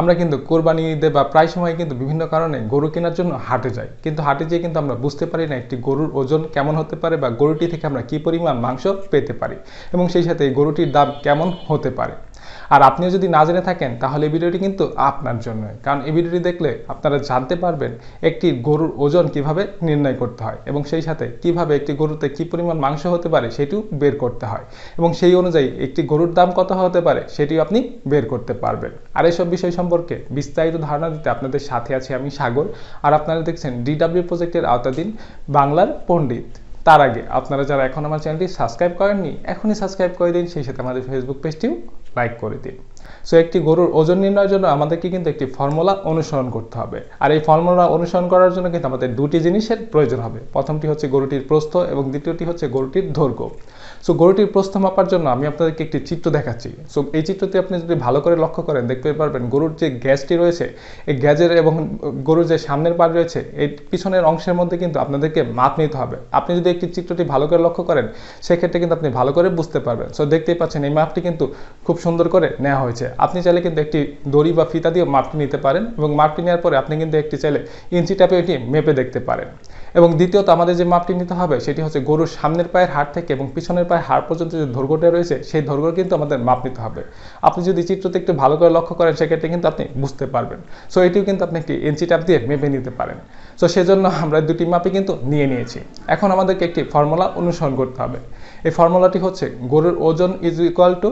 আমরা কিন্তু কোরবানি ঈদে বা প্রায় সময় কিন্তু বিভিন্ন কারণে গরু কেনার জন্য হাটে যাই কিন্তু হাটে যেয়ে কিন্তু আমরা বুঝতে পারি না একটি গরুর ওজন কেমন হতে পারে বা গরুটি থেকে আমরা কি পরিমাণ মাংস পেতে পারি এবং সেই সাথে গরুটির দাম কেমন হতে পারে আর আপনিও যদি না জেনে থাকেন তাহলে এই ভিডিওটি কিন্তু আপনার জন্য কারণ এই ভিডিওটি দেখলে আপনারা জানতে পারবেন একটি গরুর ওজন কিভাবে নির্ণয় করতে হয় এবং সেই সাথে কিভাবে একটি গরুতে কি পরিমাণ মাংস হতে পারে সেটিও বের করতে হয় এবং সেই অনুযায়ী একটি গরুর দাম কত হতে পারে সেটিও আপনি বের করতে পারবেন আর এসব বিষয় সম্পর্কে বিস্তারিত ধারণা দিতে আপনাদের সাথে আছি আমি সাগর আর আপনারা দেখছেন ডিডাব্লিউ প্রজেক্টের আওতাধীন বাংলার পণ্ডিত তার আগে আপনারা যারা এখন আমার চ্যানেলটি সাবস্ক্রাইব করেননি এখনই সাবস্ক্রাইব করে দিন সেই সাথে আমাদের ফেসবুক পেজটিও লাইক করে দিন সো একটি গরুর ওজন নির্ণয়ের জন্য আমাদেরকে কিন্তু একটি ফর্মুলা অনুসরণ করতে হবে আর এই ফর্মুলা অনুসরণ করার জন্য কিন্তু আমাদের দুটি জিনিসের প্রয়োজন হবে প্রথমটি হচ্ছে গরুটির প্রস্থ এবং দ্বিতীয়টি হচ্ছে গরুটির দৈর্ঘ্য সো গরুটির প্রস্থ মাপার জন্য আমি আপনাদেরকে একটি চিত্র দেখাচ্ছি সো এই চিত্রটি আপনি যদি ভালো করে লক্ষ্য করেন দেখতে পারবেন গরুর যে গ্যাসটি রয়েছে এই গ্যাজের এবং গরুর যে সামনের পার রয়েছে এই পিছনের অংশের মধ্যে কিন্তু আপনাদেরকে মাপ নিতে হবে আপনি যদি একটি চিত্রটি ভালো করে লক্ষ্য করেন সেক্ষেত্রে কিন্তু আপনি ভালো করে বুঝতে পারবেন সো দেখতেই পাচ্ছেন এই মাপটি কিন্তু খুব সুন্দর করে নেওয়া হয়েছে আপনি চাইলে কিন্তু একটি দড়ি বা ফিতা দিয়ে মাপটি নিতে পারেন এবং মাপটি নেওয়ার পরে আপনি কিন্তু একটি চাইলে ইঞ্চি ট্যাপে এটি মেপে দেখতে পারেন এবং দ্বিতীয়ত আমাদের যে মাপটি নিতে হবে সেটি হচ্ছে গরুর সামনের পায়ের হাড় থেকে এবং পিছনের পায়ের হাড় পর্যন্ত যে ধর্গটা রয়েছে সেই ধর্গ কিন্তু আমাদের মাপ নিতে হবে আপনি যদি চিত্রতে একটু ভালো করে লক্ষ্য করেন সেক্ষেত্রে কিন্তু আপনি বুঝতে পারবেন সো এটিও কিন্তু আপনি একটি ইঞ্চি ট্যাপ দিয়ে মেপে নিতে পারেন সো সেজন্য আমরা দুটি মাপে কিন্তু নিয়ে নিয়েছি এখন আমাদেরকে একটি ফর্মুলা অনুসরণ করতে হবে এই ফর্মুলাটি হচ্ছে গরুর ওজন ইজ ইকুয়াল টু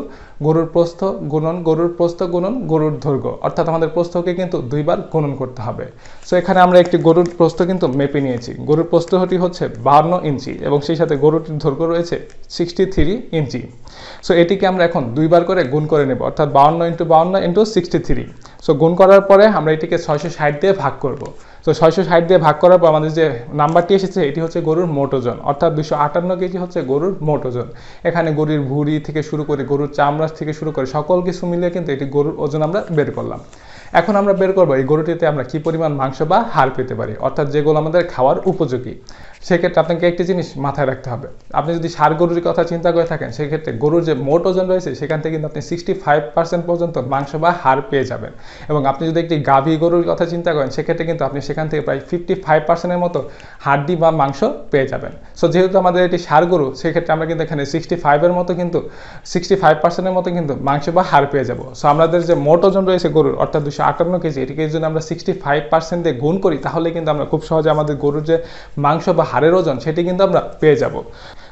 গরুর প্রস্থ গুণন গরুর প্রস্থ গুণন গরুর দৈর্ঘ্য অর্থাৎ আমাদের প্রস্থকে কিন্তু দুইবার গুণন করতে হবে সো এখানে আমরা একটি গরুর প্রস্থ কিন্তু মেপে নিয়েছি গরুর প্রস্থটি হচ্ছে বাহান্ন ইঞ্চি এবং সেই সাথে গরুটির দৈর্ঘ্য রয়েছে সিক্সটি থ্রি ইঞ্চি সো এটিকে আমরা এখন দুইবার করে গুণ করে নেব অর্থাৎ বাউন্ন ইন্টু বাউন্ন ইন্টু সিক্সটি থ্রি সো গুণ করার পরে আমরা এটিকে ছয়শো ষাট দিয়ে ভাগ করব তো ছয়শো ষাট দিয়ে ভাগ করার পর আমাদের যে নাম্বারটি এসেছে এটি হচ্ছে গরুর মোট ওজন অর্থাৎ দুশো আটান্ন কেজি হচ্ছে গরুর মোট ওজন এখানে গরুর ভুড়ি থেকে শুরু করে গরুর চামড়া থেকে শুরু করে সকল কিছু মিলিয়ে কিন্তু এটি গরুর ওজন আমরা বের করলাম এখন আমরা বের করবো এই গরুটিতে আমরা কি পরিমাণ মাংস বা হাড় পেতে পারি অর্থাৎ যেগুলো আমাদের খাওয়ার উপযোগী সেক্ষেত্রে আপনাকে একটি জিনিস মাথায় রাখতে হবে আপনি যদি সার গরুর কথা চিন্তা করে থাকেন সেক্ষেত্রে গরুর যে মোট ওজন রয়েছে সেখান থেকে কিন্তু আপনি সিক্সটি ফাইভ পার্সেন্ট পর্যন্ত মাংস বা হার পেয়ে যাবেন এবং আপনি যদি একটি গাভী গরুর কথা চিন্তা করেন সেক্ষেত্রে কিন্তু আপনি সেখান থেকে প্রায় ফিফটি ফাইভ পার্সেন্টের মতো হাড্ডি বা মাংস পেয়ে যাবেন সো যেহেতু আমাদের এটি সার গরু সেক্ষেত্রে আমরা কিন্তু এখানে সিক্সটি ফাইভের মতো কিন্তু সিক্সটি ফাইভ পার্সেন্টের মতো কিন্তু মাংস বা হার পেয়ে যাবো সো আমাদের যে মোট ওজন রয়েছে গরুর অর্থাৎ দুশো আটান্ন কেজি এটিকে যদি আমরা সিক্সটি ফাইভ পার্সেন্ট দিয়ে গুণ করি তাহলে কিন্তু আমরা খুব সহজে আমাদের গরুর যে মাংস বা হাড়ের ওজন সেটি কিন্তু আমরা পেয়ে যাব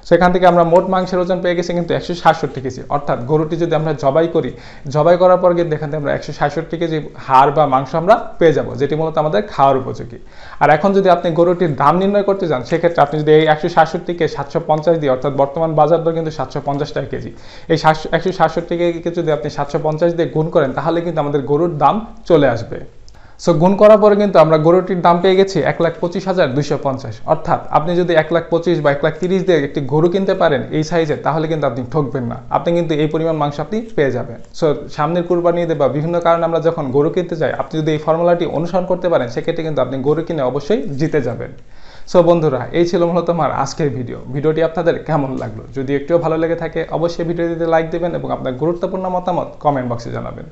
সেখান থেকে আমরা মোট মাংসের ওজন পেয়ে গেছি কিন্তু একশো সাতষট্টি কেজি অর্থাৎ গরুটি যদি আমরা জবাই করি জবাই করার পর কিন্তু এখান থেকে আমরা একশো সাতষট্টি কেজি হাড় বা মাংস আমরা পেয়ে যাব যেটি মূলত আমাদের খাওয়ার উপযোগী আর এখন যদি আপনি গরুটির দাম নির্ণয় করতে যান সেক্ষেত্রে আপনি যদি এই একশো সাতষট্টিকে সাতশো পঞ্চাশ দিয়ে অর্থাৎ বর্তমান বাজার দর কিন্তু সাতশো পঞ্চাশ টাকা কেজি এই সাতশো একশো সাতষট্টিকে যদি আপনি সাতশো পঞ্চাশ দিয়ে গুণ করেন তাহলে কিন্তু আমাদের গরুর দাম চলে আসবে সো গুণ করার পরে কিন্তু আমরা গরুটির দাম পেয়ে গেছি এক লাখ পঁচিশ হাজার দুশো পঞ্চাশ অর্থাৎ আপনি যদি এক লাখ পঁচিশ বা এক লাখ তিরিশ দিয়ে একটি গরু কিনতে পারেন এই সাইজে তাহলে কিন্তু আপনি ঠকবেন না আপনি কিন্তু এই পরিমাণ মাংস আপনি পেয়ে যাবেন সো সামনের কুরবানি ঈদে বা বিভিন্ন কারণে আমরা যখন গরু কিনতে যাই আপনি যদি এই ফর্মুলাটি অনুসরণ করতে পারেন সেক্ষেত্রে কিন্তু আপনি গরু কিনে অবশ্যই জিতে যাবেন সো বন্ধুরা এই ছিল মূলত আমার আজকের ভিডিও ভিডিওটি আপনাদের কেমন লাগলো যদি একটিও ভালো লেগে থাকে অবশ্যই ভিডিওটিতে লাইক দেবেন এবং আপনার গুরুত্বপূর্ণ মতামত কমেন্ট বক্সে জানাবেন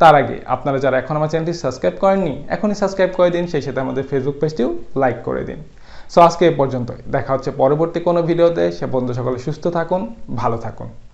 তার আগে আপনারা যারা এখন আমার চ্যানেলটি সাবস্ক্রাইব করেননি এখনই সাবস্ক্রাইব করে দিন সেই সাথে আমাদের ফেসবুক পেজটিও লাইক করে দিন সো আজকে এ পর্যন্তই দেখা হচ্ছে পরবর্তী কোনো ভিডিওতে সে বন্ধু সকলে সুস্থ থাকুন ভালো থাকুন